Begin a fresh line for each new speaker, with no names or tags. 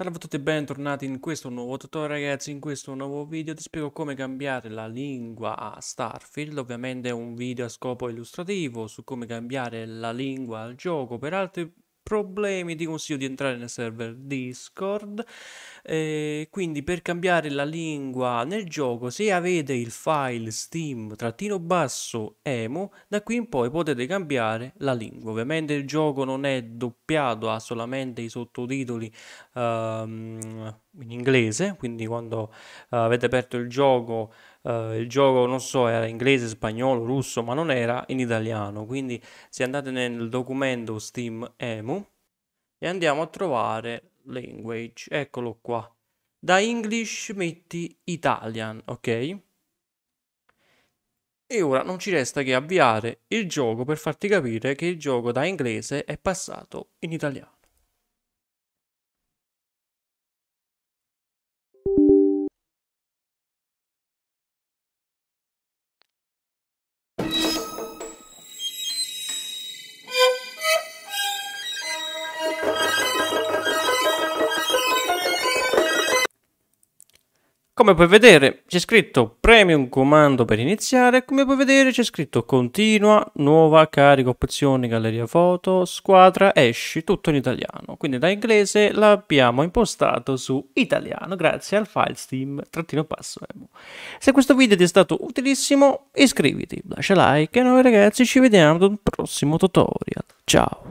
Salve a tutti e bentornati in questo nuovo tutorial ragazzi, in questo nuovo video ti spiego come cambiare la lingua a Starfield, ovviamente è un video a scopo illustrativo su come cambiare la lingua al gioco, per altri problemi ti consiglio di entrare nel server Discord. Eh, quindi per cambiare la lingua nel gioco, se avete il file steam-emo, da qui in poi potete cambiare la lingua. Ovviamente il gioco non è doppiato, ha solamente i sottotitoli. Um, in inglese, quindi quando uh, avete aperto il gioco, uh, il gioco non so, era inglese, spagnolo, russo, ma non era in italiano. Quindi se andate nel documento Steam Emu e andiamo a trovare language, eccolo qua. Da English metti Italian, ok? E ora non ci resta che avviare il gioco per farti capire che il gioco da inglese è passato in italiano. Come puoi vedere c'è scritto premium comando per iniziare, come puoi vedere c'è scritto continua, nuova, carica, opzioni, galleria foto, squadra, esci, tutto in italiano. Quindi da inglese l'abbiamo impostato su italiano grazie al file steam-passo. trattino Se questo video ti è stato utilissimo iscriviti, lascia like e noi ragazzi ci vediamo ad un prossimo tutorial. Ciao!